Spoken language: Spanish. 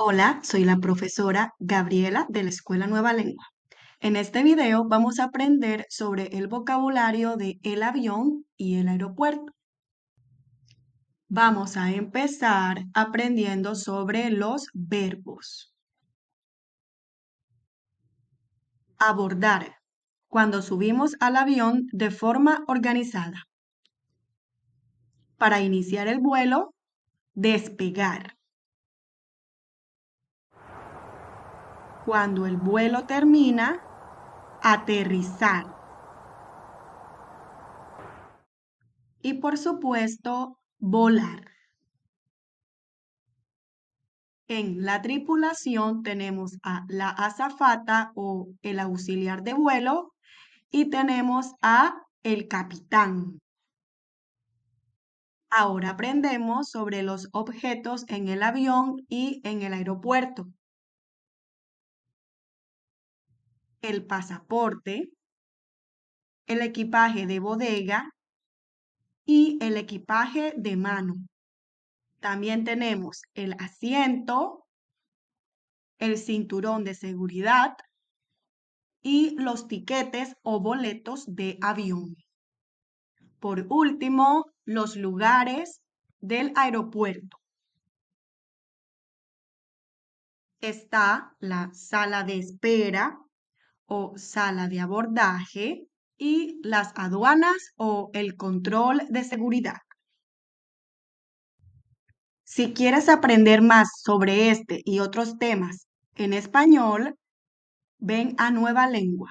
Hola, soy la profesora Gabriela de la Escuela Nueva Lengua. En este video vamos a aprender sobre el vocabulario de el avión y el aeropuerto. Vamos a empezar aprendiendo sobre los verbos. Abordar. Cuando subimos al avión de forma organizada. Para iniciar el vuelo, despegar cuando el vuelo termina, aterrizar. Y por supuesto, volar. En la tripulación tenemos a la azafata o el auxiliar de vuelo y tenemos a el capitán. Ahora aprendemos sobre los objetos en el avión y en el aeropuerto. el pasaporte, el equipaje de bodega y el equipaje de mano. También tenemos el asiento, el cinturón de seguridad y los tiquetes o boletos de avión. Por último, los lugares del aeropuerto. Está la sala de espera, o sala de abordaje y las aduanas o el control de seguridad. Si quieres aprender más sobre este y otros temas en español, ven a Nueva Lengua.